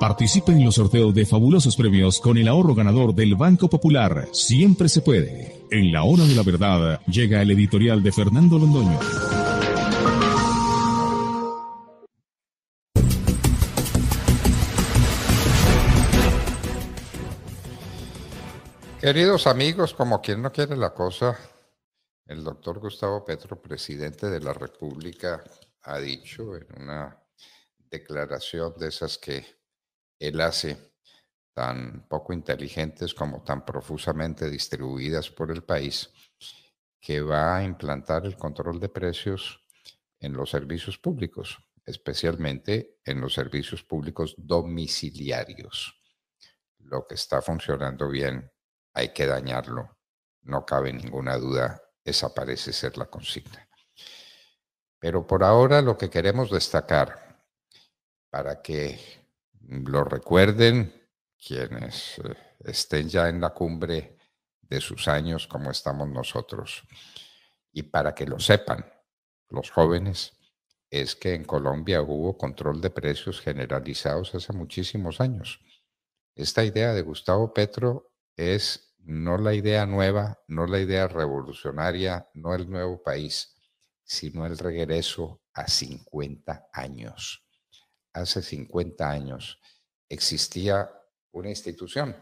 Participa en los sorteos de fabulosos premios con el ahorro ganador del Banco Popular. Siempre se puede. En la hora de la verdad llega el editorial de Fernando Londoño. Queridos amigos, como quien no quiere la cosa, el doctor Gustavo Petro, presidente de la República, ha dicho en una declaración de esas que él hace, tan poco inteligentes como tan profusamente distribuidas por el país, que va a implantar el control de precios en los servicios públicos, especialmente en los servicios públicos domiciliarios. Lo que está funcionando bien, hay que dañarlo. No cabe ninguna duda, esa parece ser la consigna. Pero por ahora lo que queremos destacar para que lo recuerden quienes eh, estén ya en la cumbre de sus años como estamos nosotros. Y para que lo sepan los jóvenes, es que en Colombia hubo control de precios generalizados hace muchísimos años. Esta idea de Gustavo Petro es no la idea nueva, no la idea revolucionaria, no el nuevo país, sino el regreso a 50 años hace 50 años existía una institución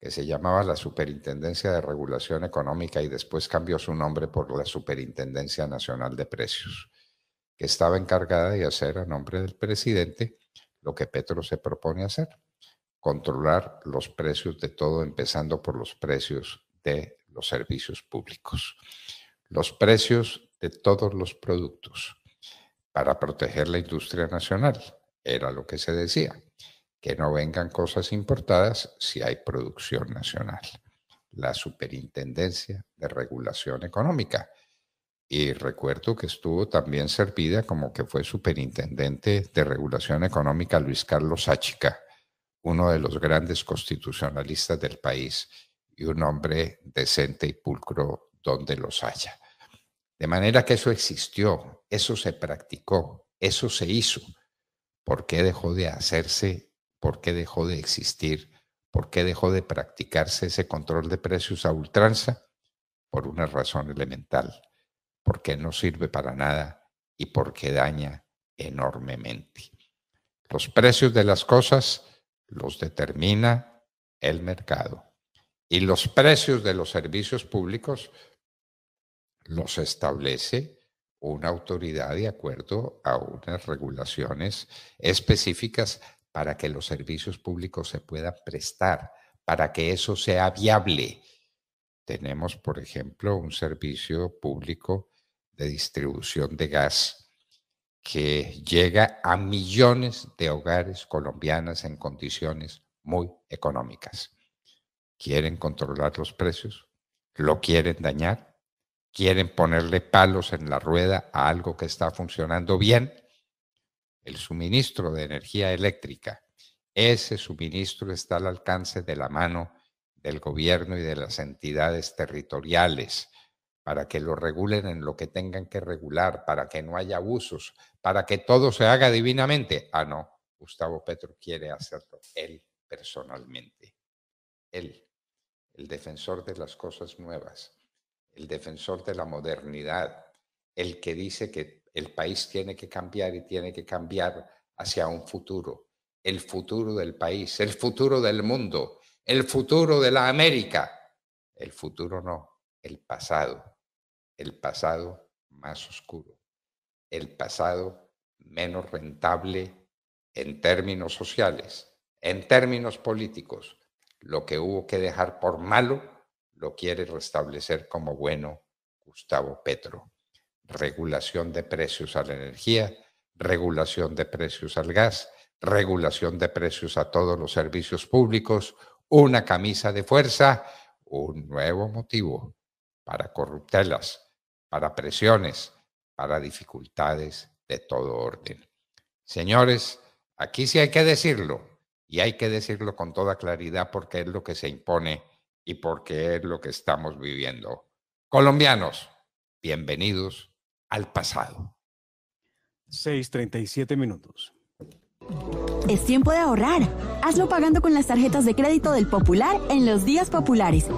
que se llamaba la Superintendencia de Regulación Económica y después cambió su nombre por la Superintendencia Nacional de Precios, que estaba encargada de hacer a nombre del presidente lo que Petro se propone hacer, controlar los precios de todo, empezando por los precios de los servicios públicos, los precios de todos los productos para proteger la industria nacional era lo que se decía, que no vengan cosas importadas si hay producción nacional. La Superintendencia de Regulación Económica. Y recuerdo que estuvo también servida como que fue superintendente de Regulación Económica Luis Carlos Achica, uno de los grandes constitucionalistas del país y un hombre decente y pulcro donde los haya. De manera que eso existió, eso se practicó, eso se hizo. ¿Por qué dejó de hacerse? ¿Por qué dejó de existir? ¿Por qué dejó de practicarse ese control de precios a ultranza? Por una razón elemental, porque no sirve para nada y porque daña enormemente. Los precios de las cosas los determina el mercado y los precios de los servicios públicos los establece una autoridad de acuerdo a unas regulaciones específicas para que los servicios públicos se puedan prestar, para que eso sea viable. Tenemos, por ejemplo, un servicio público de distribución de gas que llega a millones de hogares colombianas en condiciones muy económicas. ¿Quieren controlar los precios? ¿Lo quieren dañar? quieren ponerle palos en la rueda a algo que está funcionando bien, el suministro de energía eléctrica. Ese suministro está al alcance de la mano del gobierno y de las entidades territoriales para que lo regulen en lo que tengan que regular, para que no haya abusos, para que todo se haga divinamente. Ah, no, Gustavo Petro quiere hacerlo él personalmente. Él, el defensor de las cosas nuevas el defensor de la modernidad, el que dice que el país tiene que cambiar y tiene que cambiar hacia un futuro, el futuro del país, el futuro del mundo, el futuro de la América. El futuro no, el pasado, el pasado más oscuro, el pasado menos rentable en términos sociales, en términos políticos, lo que hubo que dejar por malo lo quiere restablecer como bueno Gustavo Petro. Regulación de precios a la energía, regulación de precios al gas, regulación de precios a todos los servicios públicos, una camisa de fuerza, un nuevo motivo para corruptelas, para presiones, para dificultades de todo orden. Señores, aquí sí hay que decirlo, y hay que decirlo con toda claridad porque es lo que se impone y por qué es lo que estamos viviendo. Colombianos, bienvenidos al pasado. 6.37 minutos. Es tiempo de ahorrar. Hazlo pagando con las tarjetas de crédito del Popular en los días populares.